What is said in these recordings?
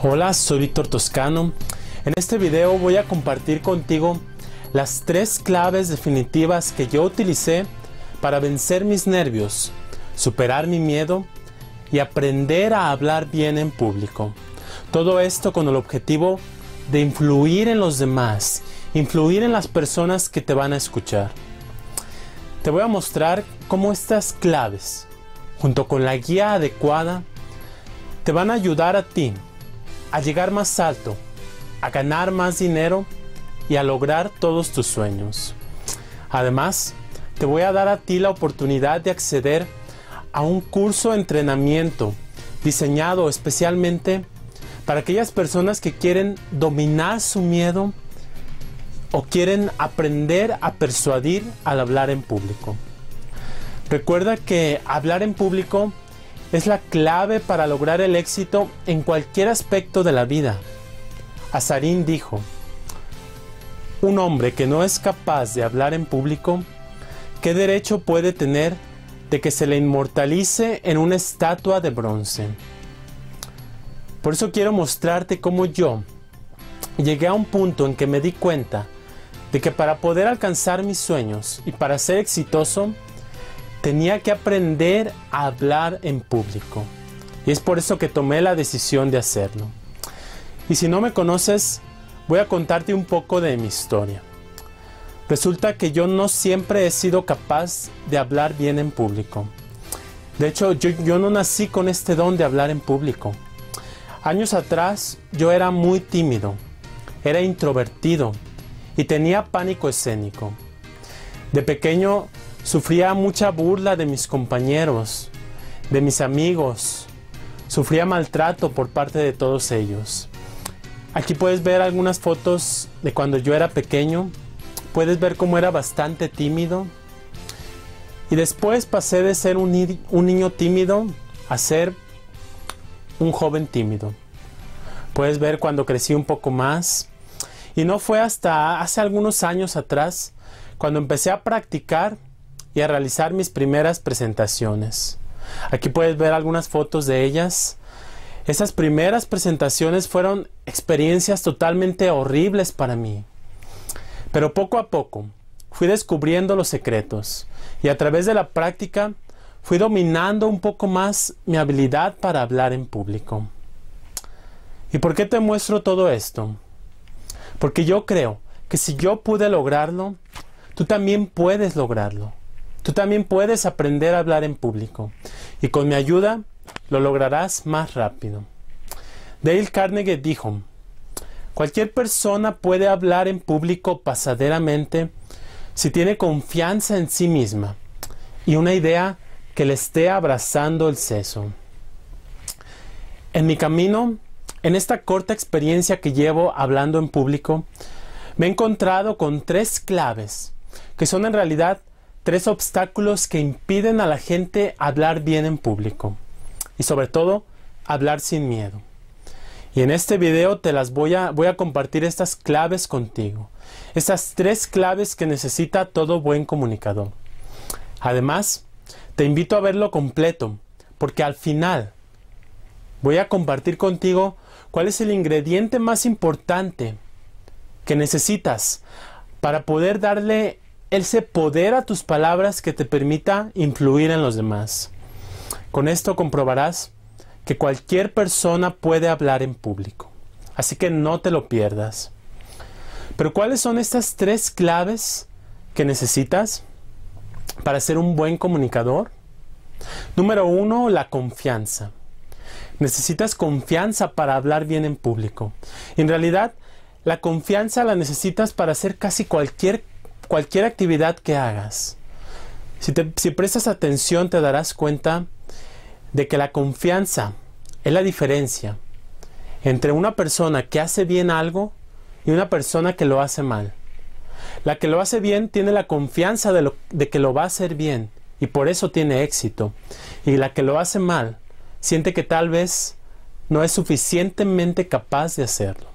Hola, soy Víctor Toscano. En este video voy a compartir contigo las tres claves definitivas que yo utilicé para vencer mis nervios, superar mi miedo y aprender a hablar bien en público. Todo esto con el objetivo de influir en los demás, influir en las personas que te van a escuchar. Te voy a mostrar cómo estas claves, junto con la guía adecuada, te van a ayudar a ti a llegar más alto, a ganar más dinero y a lograr todos tus sueños. Además, te voy a dar a ti la oportunidad de acceder a un curso de entrenamiento diseñado especialmente para aquellas personas que quieren dominar su miedo o quieren aprender a persuadir al hablar en público. Recuerda que hablar en público es la clave para lograr el éxito en cualquier aspecto de la vida. Azarín dijo, un hombre que no es capaz de hablar en público, ¿qué derecho puede tener de que se le inmortalice en una estatua de bronce? Por eso quiero mostrarte cómo yo llegué a un punto en que me di cuenta de que para poder alcanzar mis sueños y para ser exitoso, tenía que aprender a hablar en público. Y es por eso que tomé la decisión de hacerlo. Y si no me conoces, voy a contarte un poco de mi historia. Resulta que yo no siempre he sido capaz de hablar bien en público. De hecho, yo, yo no nací con este don de hablar en público. Años atrás yo era muy tímido, era introvertido y tenía pánico escénico. De pequeño Sufría mucha burla de mis compañeros, de mis amigos. Sufría maltrato por parte de todos ellos. Aquí puedes ver algunas fotos de cuando yo era pequeño. Puedes ver cómo era bastante tímido. Y después pasé de ser un, niño tímido a ser un joven tímido. Puedes ver cuando crecí un poco más. Y no fue hasta hace algunos años atrás, cuando empecé a practicar a realizar mis primeras presentaciones. Aquí puedes ver algunas fotos de ellas. Esas primeras presentaciones fueron experiencias totalmente horribles para mí. Pero poco a poco fui descubriendo los secretos y a través de la práctica fui dominando un poco más mi habilidad para hablar en público. ¿Y por qué te muestro todo esto? Porque yo creo que si yo pude lograrlo, tú también puedes lograrlo. Tú también puedes aprender a hablar en público y con mi ayuda lo lograrás más rápido. Dale Carnegie dijo, cualquier persona puede hablar en público pasaderamente si tiene confianza en sí misma y una idea que le esté abrazando el seso. En mi camino, en esta corta experiencia que llevo hablando en público, me he encontrado con tres claves que son en realidad tres obstáculos que impiden a la gente hablar bien en público y sobre todo hablar sin miedo. Y en este video te las voy a, voy a compartir estas claves contigo. Estas tres claves que necesita todo buen comunicador. Además, te invito a verlo completo, porque al final voy a compartir contigo cuál es el ingrediente más importante que necesitas para poder darle él se a tus palabras que te permita influir en los demás. Con esto comprobarás que cualquier persona puede hablar en público. Así que no te lo pierdas. Pero ¿cuáles son estas tres claves que necesitas para ser un buen comunicador? Número uno, la confianza. Necesitas confianza para hablar bien en público. En realidad, la confianza la necesitas para hacer casi cualquier cualquier actividad que hagas, si, prestas atención te darás cuenta de que la confianza es la diferencia entre una persona que hace bien algo y una persona que lo hace mal. La que lo hace bien tiene la confianza de, de que lo va a hacer bien y por eso tiene éxito. Y la que lo hace mal siente que tal vez no es suficientemente capaz de hacerlo.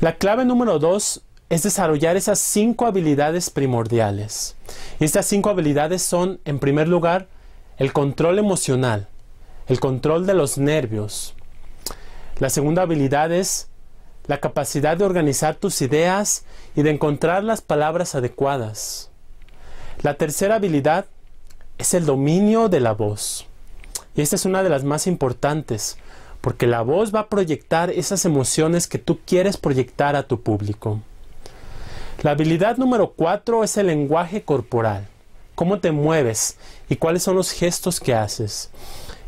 La clave número dos es desarrollar esas cinco habilidades primordiales. Y estas cinco habilidades son, en primer lugar, el control emocional, el control de los nervios. La segunda habilidad es la capacidad de organizar tus ideas y de encontrar las palabras adecuadas. La tercera habilidad es el dominio de la voz. Y esta es una de las más importantes, porque la voz va a proyectar esas emociones que tú quieres proyectar a tu público. La habilidad número cuatro es el lenguaje corporal. Cómo te mueves y cuáles son los gestos que haces.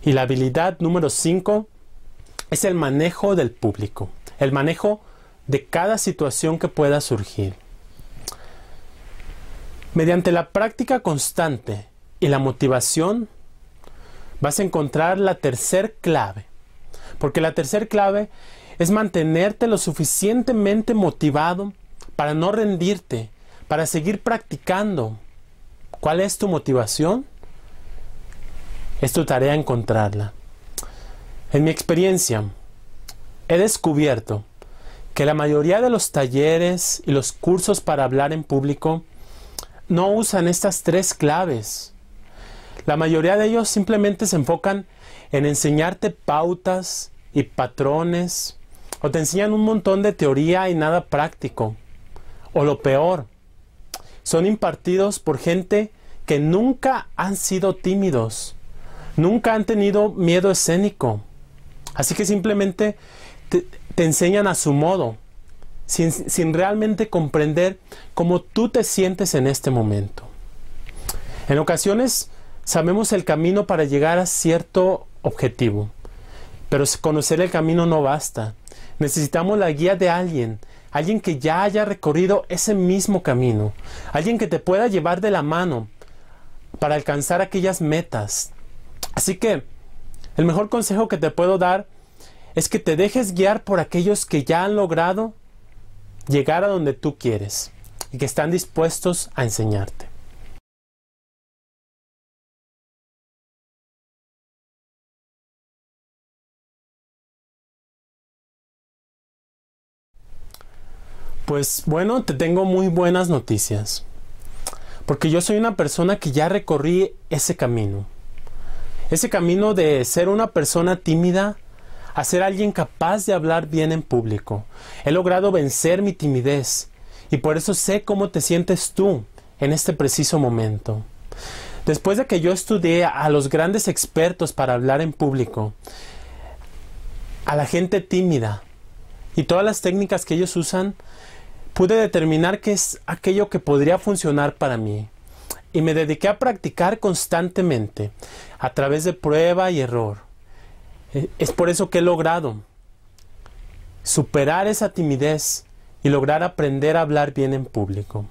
Y la habilidad número cinco es el manejo del público. El manejo de cada situación que pueda surgir. Mediante la práctica constante y la motivación, vas a encontrar la tercer clave. Porque la tercer clave es mantenerte lo suficientemente motivado para no rendirte, para seguir practicando. ¿Cuál es tu motivación? Es tu tarea encontrarla. En mi experiencia, he descubierto que la mayoría de los talleres y los cursos para hablar en público no usan estas tres claves. La mayoría de ellos simplemente se enfocan en enseñarte pautas y patrones o te enseñan un montón de teoría y nada práctico o lo peor, son impartidos por gente que nunca han sido tímidos, nunca han tenido miedo escénico. Así que simplemente te, enseñan a su modo, sin, sin realmente comprender cómo tú te sientes en este momento. En ocasiones sabemos el camino para llegar a cierto objetivo, pero conocer el camino no basta. Necesitamos la guía de alguien, alguien que ya haya recorrido ese mismo camino, alguien que te pueda llevar de la mano para alcanzar aquellas metas. Así que el mejor consejo que te puedo dar es que te dejes guiar por aquellos que ya han logrado llegar a donde tú quieres y que están dispuestos a enseñarte. Pues bueno, te tengo muy buenas noticias. Porque yo soy una persona que ya recorrí ese camino. Ese camino de ser una persona tímida a ser alguien capaz de hablar bien en público. He logrado vencer mi timidez y por eso sé cómo te sientes tú en este preciso momento. Después de que yo estudié a los grandes expertos para hablar en público, a la gente tímida y todas las técnicas que ellos usan, pude determinar qué es aquello que podría funcionar para mí y me dediqué a practicar constantemente a través de prueba y error. E, es por eso que he logrado superar esa timidez y lograr aprender a hablar bien en público.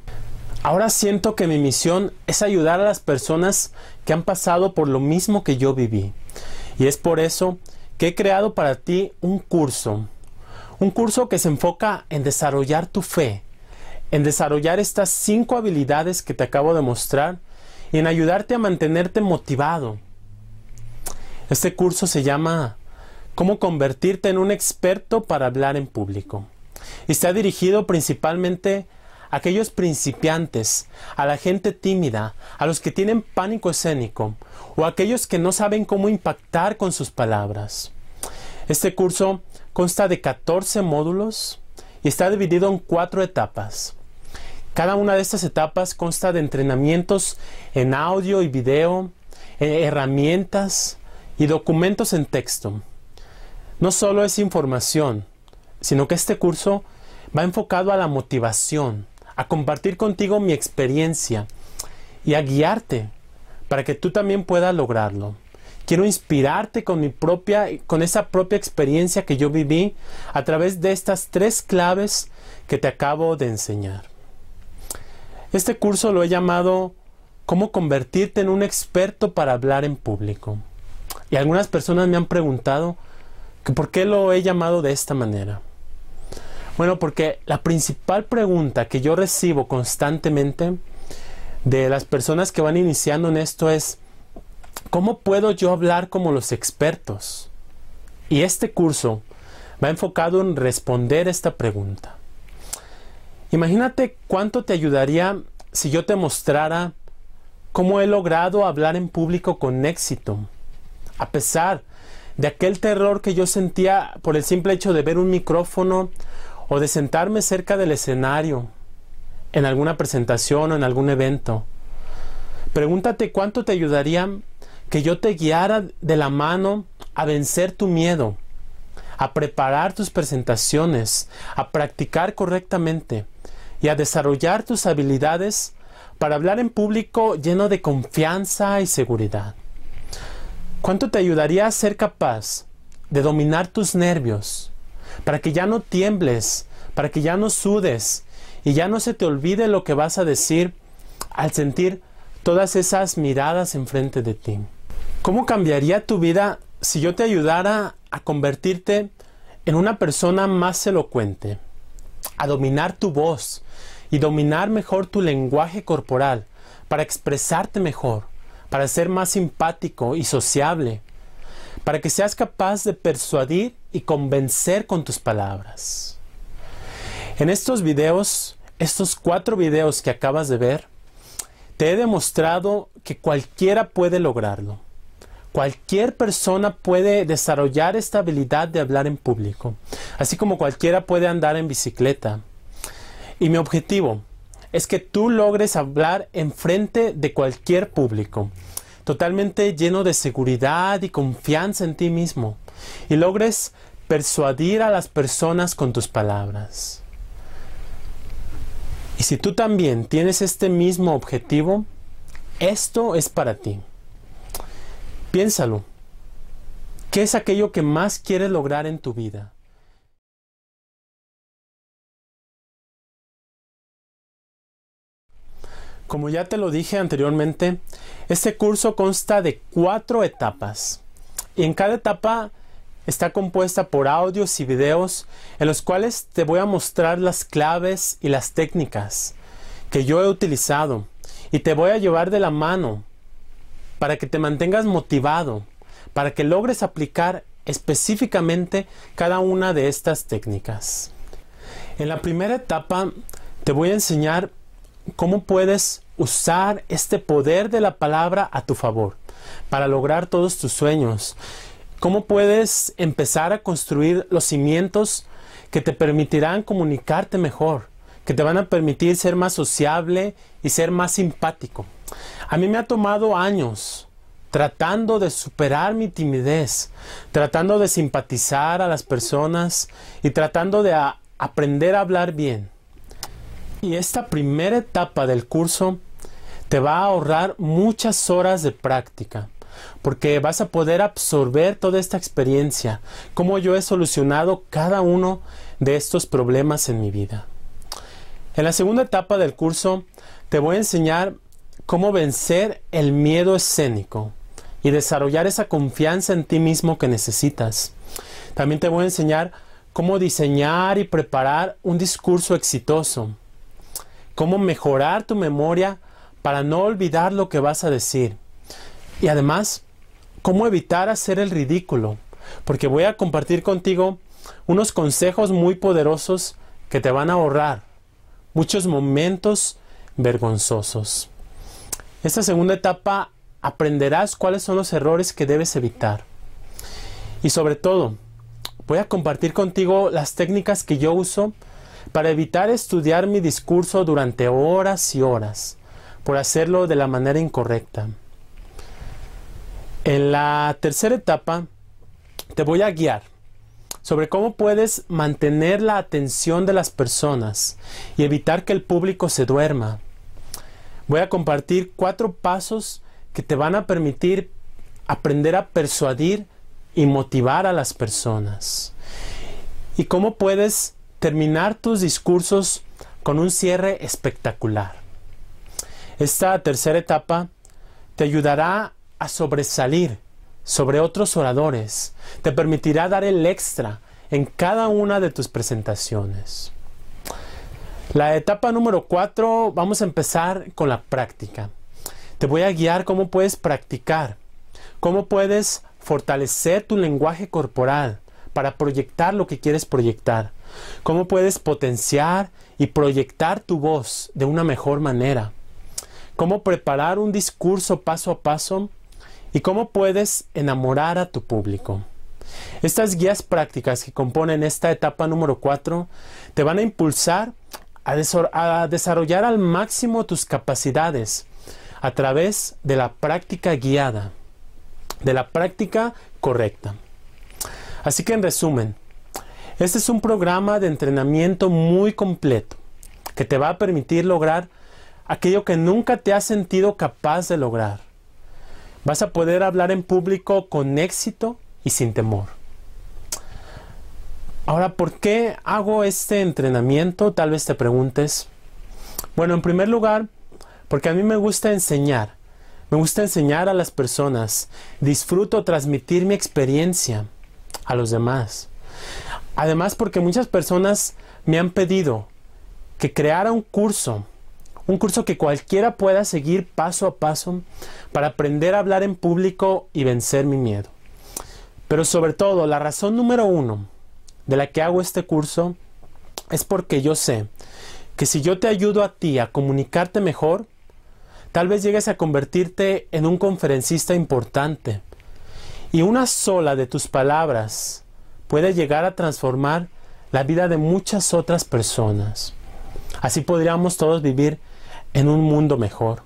Ahora siento que mi misión es ayudar a las personas que han pasado por lo mismo que yo viví. Y es por eso que he creado para ti un curso un curso que se enfoca en desarrollar tu fe, en desarrollar estas cinco habilidades que te acabo de mostrar y en ayudarte a mantenerte motivado. Este curso se llama Cómo convertirte en un experto para hablar en público y está dirigido principalmente a aquellos principiantes, a la gente tímida, a los que tienen pánico escénico o a aquellos que no saben cómo impactar con sus palabras. Este curso Consta de 14 módulos y está dividido en cuatro etapas. Cada una de estas etapas consta de entrenamientos en audio y video, eh, herramientas y documentos en texto. No solo es información, sino que este curso va enfocado a la motivación, a compartir contigo mi experiencia y a guiarte para que tú también puedas lograrlo. Quiero inspirarte con mi propia, con esa propia experiencia que yo viví a través de estas tres claves que te acabo de enseñar. Este curso lo he llamado Cómo convertirte en un experto para hablar en público. Y algunas personas me han preguntado por qué lo he llamado de esta manera. Bueno, porque la principal pregunta que yo recibo constantemente de las personas que van iniciando en esto es, ¿Cómo puedo yo hablar como los expertos? Y este curso va enfocado en responder esta pregunta. Imagínate cuánto te ayudaría si yo te mostrara cómo he logrado hablar en público con éxito, a pesar de aquel terror que yo sentía por el simple hecho de ver un micrófono o de sentarme cerca del escenario en alguna presentación o en algún evento. Pregúntate cuánto te ayudaría que yo te guiara de la mano a vencer tu miedo, a preparar tus presentaciones, a practicar correctamente y a desarrollar tus habilidades para hablar en público lleno de confianza y seguridad. ¿Cuánto te ayudaría a ser capaz de dominar tus nervios para que ya no tiembles, para que ya no sudes y ya no se te olvide lo que vas a decir al sentir todas esas miradas enfrente de ti? ¿Cómo cambiaría tu vida si yo te ayudara a convertirte en una persona más elocuente, a dominar tu voz y dominar mejor tu lenguaje corporal, para expresarte mejor, para ser más simpático y sociable, para que seas capaz de persuadir y convencer con tus palabras? En estos videos, estos cuatro videos que acabas de ver, te he demostrado que cualquiera puede lograrlo Cualquier persona puede desarrollar esta habilidad de hablar en público, así como cualquiera puede andar en bicicleta. Y mi objetivo es que tú logres hablar enfrente de cualquier público, totalmente lleno de seguridad y confianza en ti mismo, y logres persuadir a las personas con tus palabras. Y si tú también tienes este mismo objetivo, esto es para ti. Piénsalo. ¿Qué es aquello que más quieres lograr en tu vida? Como ya te lo dije anteriormente, este curso consta de cuatro etapas. Y en cada etapa está compuesta por audios y videos en los cuales te voy a mostrar las claves y las técnicas que yo he utilizado y te voy a llevar de la mano para que te mantengas motivado, para que logres aplicar específicamente cada una de estas técnicas. En la primera etapa te voy a enseñar cómo puedes usar este poder de la palabra a tu favor para lograr todos tus sueños. Cómo puedes empezar a construir los cimientos que te permitirán comunicarte mejor, que te van a permitir ser más sociable y ser más simpático. A mí me ha tomado años tratando de superar mi timidez, tratando de simpatizar a las personas y tratando de aprender a hablar bien. Y esta primera etapa del curso te va a ahorrar muchas horas de práctica porque vas a poder absorber toda esta experiencia, cómo yo he solucionado cada uno de estos problemas en mi vida. En la segunda etapa del curso te voy a enseñar cómo vencer el miedo escénico y desarrollar esa confianza en ti mismo que necesitas. También te voy a enseñar cómo diseñar y preparar un discurso exitoso, cómo mejorar tu memoria para no olvidar lo que vas a decir y además cómo evitar hacer el ridículo, porque voy a compartir contigo unos consejos muy poderosos que te van a ahorrar muchos momentos vergonzosos. Esta segunda etapa aprenderás cuáles son los errores que debes evitar. Y sobre todo, voy a compartir contigo las técnicas que yo uso para evitar estudiar mi discurso durante horas y horas, por hacerlo de la manera incorrecta. En la tercera etapa, te voy a guiar sobre cómo puedes mantener la atención de las personas y evitar que el público se duerma voy a compartir cuatro pasos que te van a permitir aprender a persuadir y motivar a las personas. Y cómo puedes terminar tus discursos con un cierre espectacular. Esta tercera etapa te ayudará a sobresalir sobre otros oradores, te permitirá dar el extra en cada una de tus presentaciones. La etapa número 4, vamos a empezar con la práctica. Te voy a guiar cómo puedes practicar, cómo puedes fortalecer tu lenguaje corporal para proyectar lo que quieres proyectar, cómo puedes potenciar y proyectar tu voz de una mejor manera, cómo preparar un discurso paso a paso y cómo puedes enamorar a tu público. Estas guías prácticas que componen esta etapa número 4 te van a impulsar a, desarrollar al máximo tus capacidades a través de la práctica guiada, de la práctica correcta. Así que en resumen, este es un programa de entrenamiento muy completo que te va a permitir lograr aquello que nunca te has sentido capaz de lograr. Vas a poder hablar en público con éxito y sin temor. Ahora, ¿por qué hago este entrenamiento? Tal vez te preguntes. Bueno, en primer lugar, porque a mí me gusta enseñar. Me gusta enseñar a las personas. Disfruto transmitir mi experiencia a los demás. Además, porque muchas personas me han pedido que creara un curso, un curso que cualquiera pueda seguir paso a paso para aprender a hablar en público y vencer mi miedo. Pero sobre todo, la razón número uno de la que hago este curso es porque yo sé que si yo te ayudo a ti a comunicarte mejor, tal vez llegues a convertirte en un conferencista importante. Y una sola de tus palabras puede llegar a transformar la vida de muchas otras personas. Así podríamos todos vivir en un mundo mejor.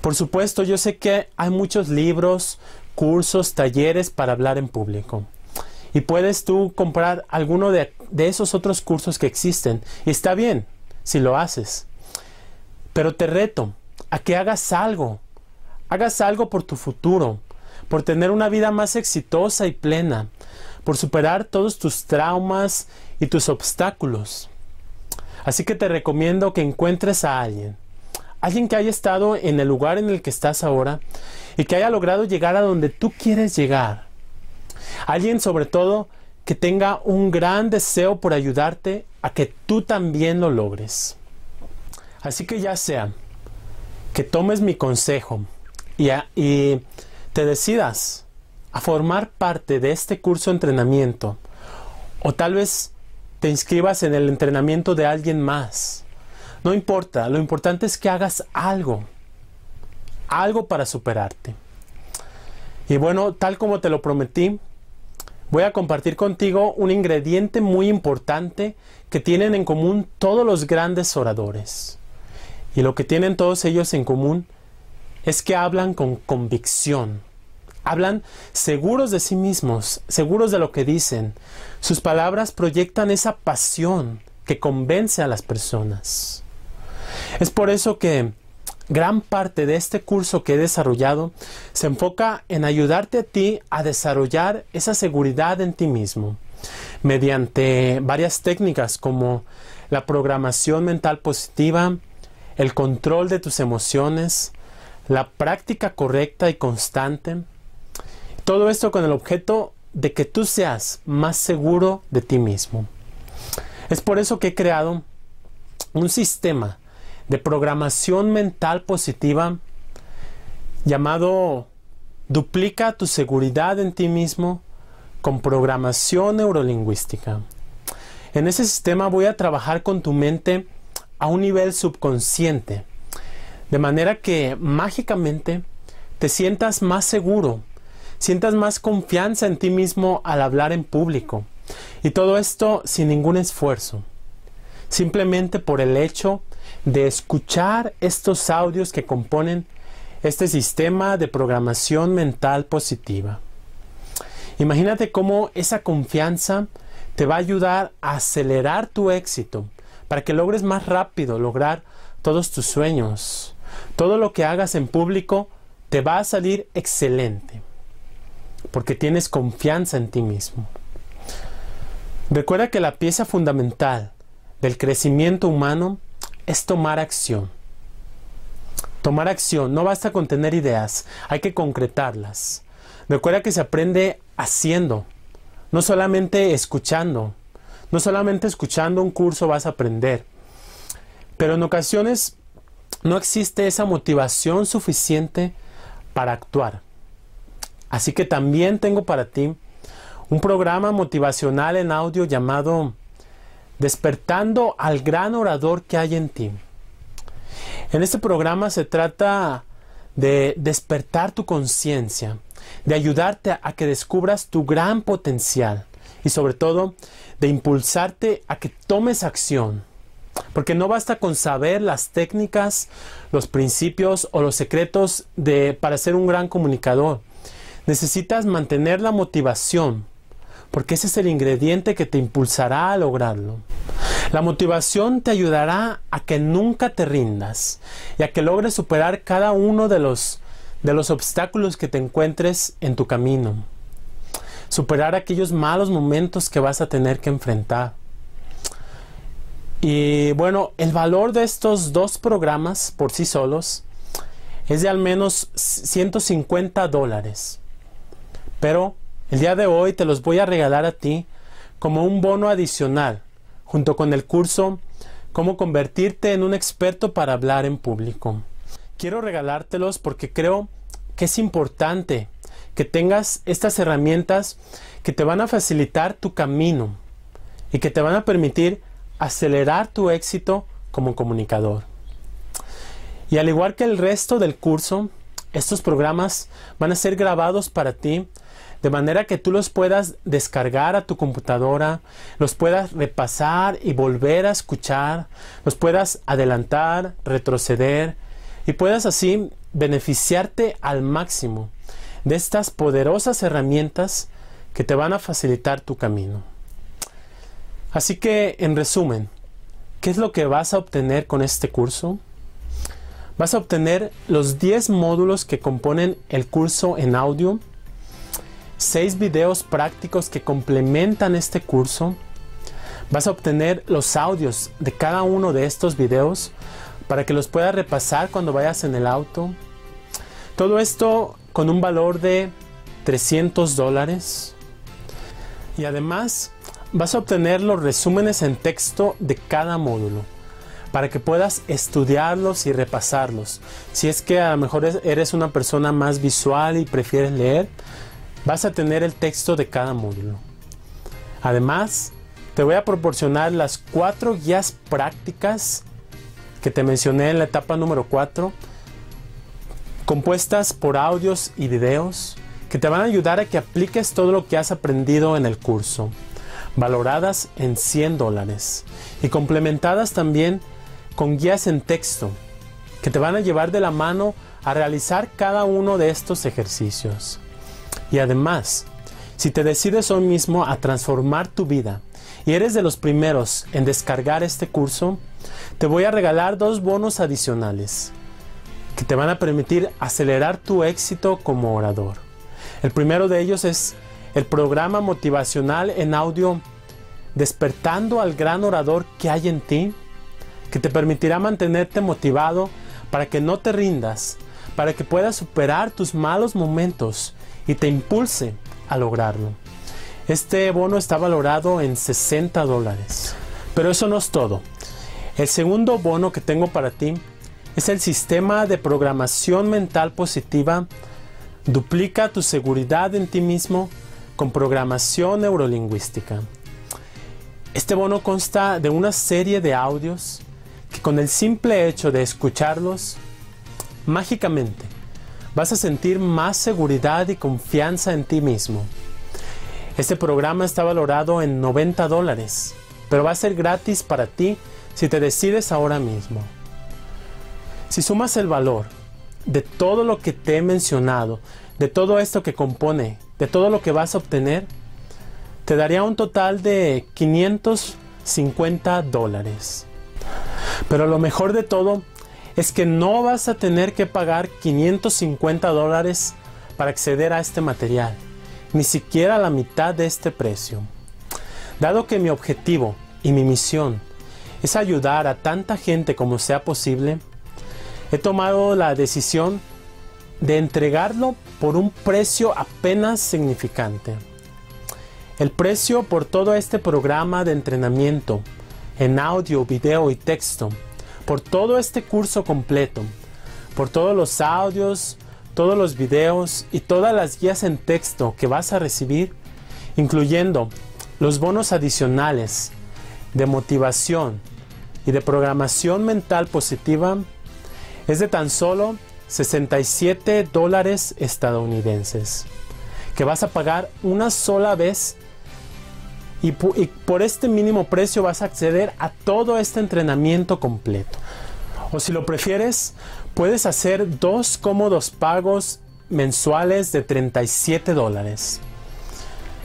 Por supuesto, yo sé que hay muchos libros, cursos, talleres para hablar en público. Y puedes tú comprar alguno de, esos otros cursos que existen. Y está bien si lo haces. Pero te reto a que hagas algo. Hagas algo por tu futuro, por tener una vida más exitosa y plena, por superar todos tus traumas y tus obstáculos. Así que te recomiendo que encuentres a alguien, alguien que haya estado en el lugar en el que estás ahora y que haya logrado llegar a donde tú quieres llegar. Alguien sobre todo que tenga un gran deseo por ayudarte a que tú también lo logres. Así que ya sea que tomes mi consejo y, te decidas a formar parte de este curso de entrenamiento o tal vez te inscribas en el entrenamiento de alguien más. No importa, lo importante es que hagas algo, algo para superarte. Y bueno, tal como te lo prometí, voy a compartir contigo un ingrediente muy importante que tienen en común todos los grandes oradores. Y lo que tienen todos ellos en común es que hablan con convicción. Hablan seguros de sí mismos, seguros de lo que dicen. Sus palabras proyectan esa pasión que convence a las personas. Es por eso que Gran parte de este curso que he desarrollado se enfoca en ayudarte a ti a desarrollar esa seguridad en ti mismo mediante varias técnicas como la programación mental positiva, el control de tus emociones, la práctica correcta y constante. Todo esto con el objeto de que tú seas más seguro de ti mismo. Es por eso que he creado un sistema de programación mental positiva llamado Duplica tu seguridad en ti mismo con programación neurolingüística. En ese sistema voy a trabajar con tu mente a un nivel subconsciente, de manera que mágicamente te sientas más seguro, sientas más confianza en ti mismo al hablar en público. Y todo esto sin ningún esfuerzo, simplemente por el hecho de de escuchar estos audios que componen este sistema de programación mental positiva. Imagínate cómo esa confianza te va a ayudar a acelerar tu éxito para que logres más rápido lograr todos tus sueños. Todo lo que hagas en público te va a salir excelente porque tienes confianza en ti mismo. Recuerda que la pieza fundamental del crecimiento humano es tomar acción. Tomar acción, no basta con tener ideas, hay que concretarlas. Recuerda que se aprende haciendo, no solamente escuchando. No solamente escuchando un curso vas a aprender. Pero en ocasiones no existe esa motivación suficiente para actuar. Así que también tengo para ti un programa motivacional en audio llamado despertando al gran orador que hay en ti. En este programa se trata de despertar tu conciencia, de ayudarte a que descubras tu gran potencial y sobre todo de impulsarte a que tomes acción. Porque no basta con saber las técnicas, los principios o los secretos de, para ser un gran comunicador. Necesitas mantener la motivación, porque ese es el ingrediente que te impulsará a lograrlo. La motivación te ayudará a que nunca te rindas y a que logres superar cada uno de los, de los obstáculos que te encuentres en tu camino. Superar aquellos malos momentos que vas a tener que enfrentar. Y bueno, el valor de estos dos programas por sí solos es de al menos 150 dólares. Pero el día de hoy te los voy a regalar a ti como un bono adicional, junto con el curso Cómo convertirte en un experto para hablar en público. Quiero regalártelos porque creo que es importante que tengas estas herramientas que te van a facilitar tu camino y que te van a permitir acelerar tu éxito como comunicador. Y al igual que el resto del curso, estos programas van a ser grabados para ti de manera que tú los puedas descargar a tu computadora, los puedas repasar y volver a escuchar, los puedas adelantar, retroceder y puedas así beneficiarte al máximo de estas poderosas herramientas que te van a facilitar tu camino. Así que, en resumen, ¿qué es lo que vas a obtener con este curso? Vas a obtener los 10 módulos que componen el curso en audio, seis videos prácticos que complementan este curso. Vas a obtener los audios de cada uno de estos videos para que los puedas repasar cuando vayas en el auto. Todo esto con un valor de 300 dólares. Y además vas a obtener los resúmenes en texto de cada módulo para que puedas estudiarlos y repasarlos. Si es que a lo mejor eres una persona más visual y prefieres leer, Vas a tener el texto de cada módulo. Además, te voy a proporcionar las cuatro guías prácticas que te mencioné en la etapa número 4, compuestas por audios y videos que te van a ayudar a que apliques todo lo que has aprendido en el curso, valoradas en 100 dólares y complementadas también con guías en texto que te van a llevar de la mano a realizar cada uno de estos ejercicios. Y además, si te decides hoy mismo a transformar tu vida y eres de los primeros en descargar este curso, te voy a regalar dos bonos adicionales que te van a permitir acelerar tu éxito como orador. El primero de ellos es el programa motivacional en audio Despertando al gran orador que hay en ti, que te permitirá mantenerte motivado para que no te rindas, para que puedas superar tus malos momentos y te impulse a lograrlo. Este bono está valorado en 60 dólares. Pero eso no es todo. El segundo bono que tengo para ti es el sistema de programación mental positiva. Duplica tu seguridad en ti mismo con programación neurolingüística. Este bono consta de una serie de audios que con el simple hecho de escucharlos, mágicamente vas a sentir más seguridad y confianza en ti mismo. Este programa está valorado en 90 dólares, pero va a ser gratis para ti si te decides ahora mismo. Si sumas el valor de todo lo que te he mencionado, de todo esto que compone, de todo lo que vas a obtener, te daría un total de 550 dólares. Pero lo mejor de todo es que no vas a tener que pagar 550 dólares para acceder a este material, ni siquiera la mitad de este precio. Dado que mi objetivo y mi misión es ayudar a tanta gente como sea posible, he tomado la decisión de entregarlo por un precio apenas significante. El precio por todo este programa de entrenamiento en audio, video y texto por todo este curso completo, por todos los audios, todos los videos y todas las guías en texto que vas a recibir, incluyendo los bonos adicionales de motivación y de programación mental positiva, es de tan solo 67 dólares estadounidenses, que vas a pagar una sola vez y, por este mínimo precio vas a acceder a todo este entrenamiento completo. O si lo prefieres, puedes hacer dos cómodos pagos mensuales de 37 dólares.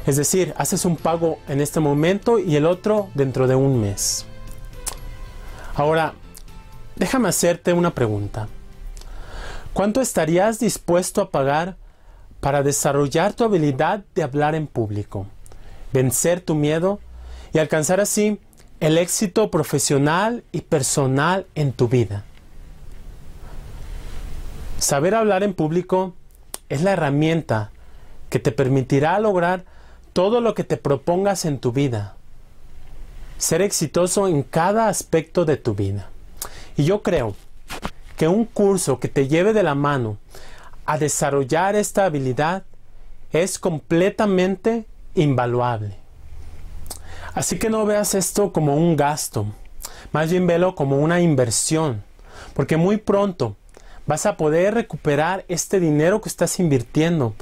Es decir, haces un pago en este momento y el otro dentro de un mes. Ahora, déjame hacerte una pregunta. ¿Cuánto estarías dispuesto a pagar para desarrollar tu habilidad de hablar en público? vencer tu miedo y alcanzar así el éxito profesional y personal en tu vida. Saber hablar en público es la herramienta que te permitirá lograr todo lo que te propongas en tu vida. Ser exitoso en cada aspecto de tu vida. Y yo creo que un curso que te lleve de la mano a desarrollar esta habilidad es completamente invaluable. Así que no veas esto como un gasto, más bien velo como una inversión, porque muy pronto vas a poder recuperar este dinero que estás invirtiendo,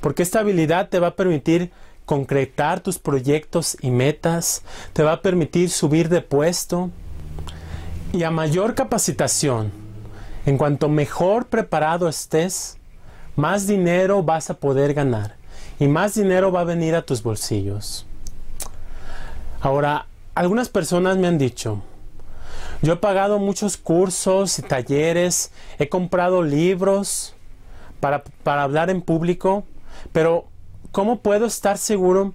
porque esta habilidad te va a permitir concretar tus proyectos y metas, te va a permitir subir de puesto y a mayor capacitación, en cuanto mejor preparado estés, más dinero vas a poder ganar y más dinero va a venir a tus bolsillos. Ahora, algunas personas me han dicho, yo he pagado muchos cursos y talleres, he comprado libros para, para hablar en público, pero ¿cómo puedo estar seguro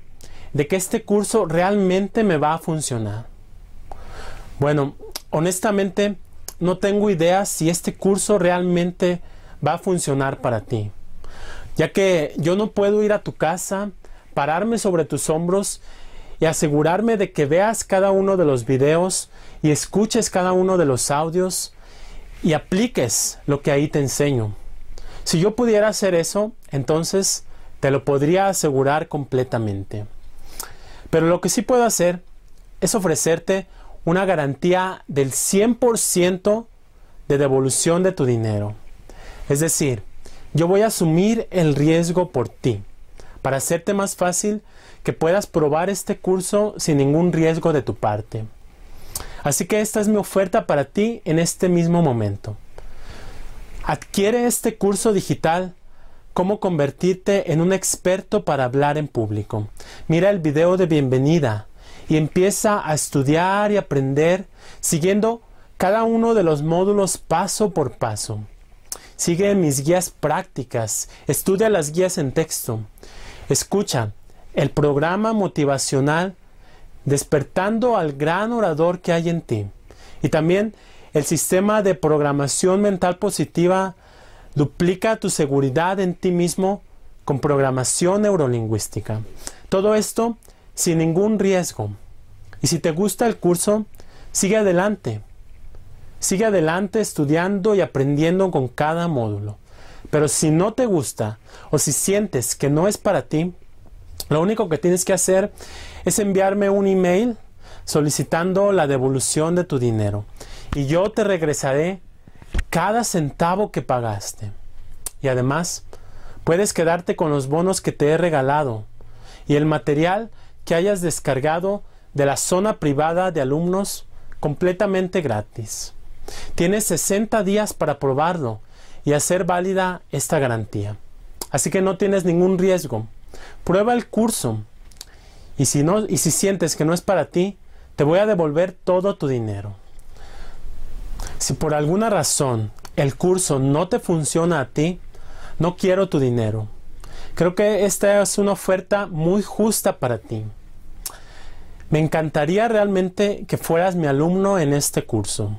de que este curso realmente me va a funcionar? Bueno, honestamente, no tengo idea si este curso realmente va a funcionar para ti ya que yo no puedo ir a tu casa, pararme sobre tus hombros y asegurarme de que veas cada uno de los videos y escuches cada uno de los audios y apliques lo que ahí te enseño. Si yo pudiera hacer eso, entonces te lo podría asegurar completamente. Pero lo que sí puedo hacer es ofrecerte una garantía del 100% de devolución de tu dinero. Es decir, yo voy a asumir el riesgo por ti, para hacerte más fácil que puedas probar este curso sin ningún riesgo de tu parte. Así que esta es mi oferta para ti en este mismo momento. Adquiere este curso digital Cómo convertirte en un experto para hablar en público. Mira el video de bienvenida y empieza a estudiar y aprender siguiendo cada uno de los módulos paso por paso. Sigue mis guías prácticas. Estudia las guías en texto. Escucha el programa motivacional Despertando al gran orador que hay en ti. Y también el sistema de programación mental positiva duplica tu seguridad en ti mismo con programación neurolingüística. Todo esto sin ningún riesgo. Y si te gusta el curso, sigue adelante. Sigue adelante estudiando y aprendiendo con cada módulo. Pero si no te gusta o si sientes que no es para ti, lo único que tienes que hacer es enviarme un email solicitando la devolución de tu dinero y yo te regresaré cada centavo que pagaste. Y además, puedes quedarte con los bonos que te he regalado y el material que hayas descargado de la zona privada de alumnos completamente gratis. Tienes 60 días para probarlo y hacer válida esta garantía. Así que no tienes ningún riesgo. Prueba el curso y si, no, y si sientes que no es para ti, te voy a devolver todo tu dinero. Si por alguna razón el curso no te funciona a ti, no quiero tu dinero. Creo que esta es una oferta muy justa para ti. Me encantaría realmente que fueras mi alumno en este curso.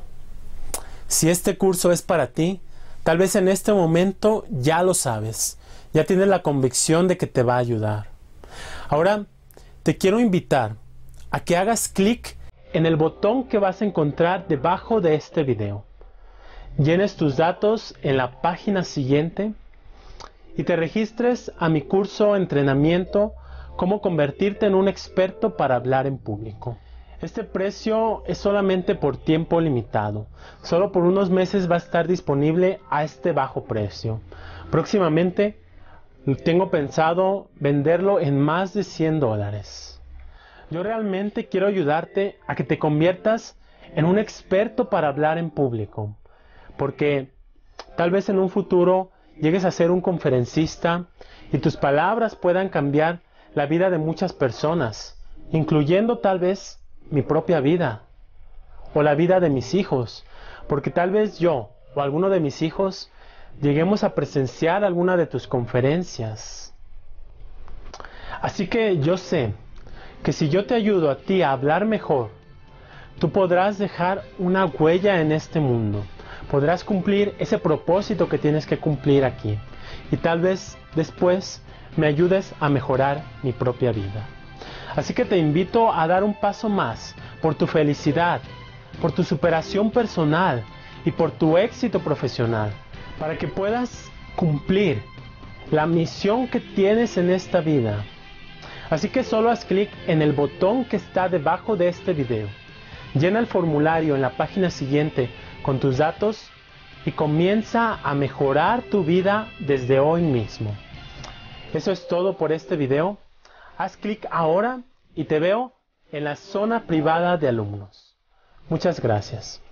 Si este curso es para ti, tal vez en este momento ya lo sabes, ya tienes la convicción de que te va a ayudar. Ahora, te quiero invitar a que hagas clic en el botón que vas a encontrar debajo de este video. Llenes tus datos en la página siguiente y te registres a mi curso entrenamiento cómo convertirte en un experto para hablar en público. Este precio es solamente por tiempo limitado. Solo por unos meses va a estar disponible a este bajo precio. Próximamente tengo pensado venderlo en más de 100 dólares. Yo realmente quiero ayudarte a que te conviertas en un experto para hablar en público. Porque tal vez en un futuro llegues a ser un conferencista y tus palabras puedan cambiar la vida de muchas personas, incluyendo tal vez mi propia vida o la vida de mis hijos, porque tal vez yo o alguno de mis hijos lleguemos a presenciar alguna de tus conferencias. Así que yo sé que si yo te ayudo a ti a hablar mejor, tú podrás dejar una huella en este mundo, podrás cumplir ese propósito que tienes que cumplir aquí y tal vez después me ayudes a mejorar mi propia vida. Así que te invito a dar un paso más por tu felicidad, por tu superación personal y por tu éxito profesional, para que puedas cumplir la misión que tienes en esta vida. Así que solo haz clic en el botón que está debajo de este video. Llena el formulario en la página siguiente con tus datos y comienza a mejorar tu vida desde hoy mismo. Eso es todo por este video. Haz clic ahora y te veo en la zona privada de alumnos. Muchas gracias.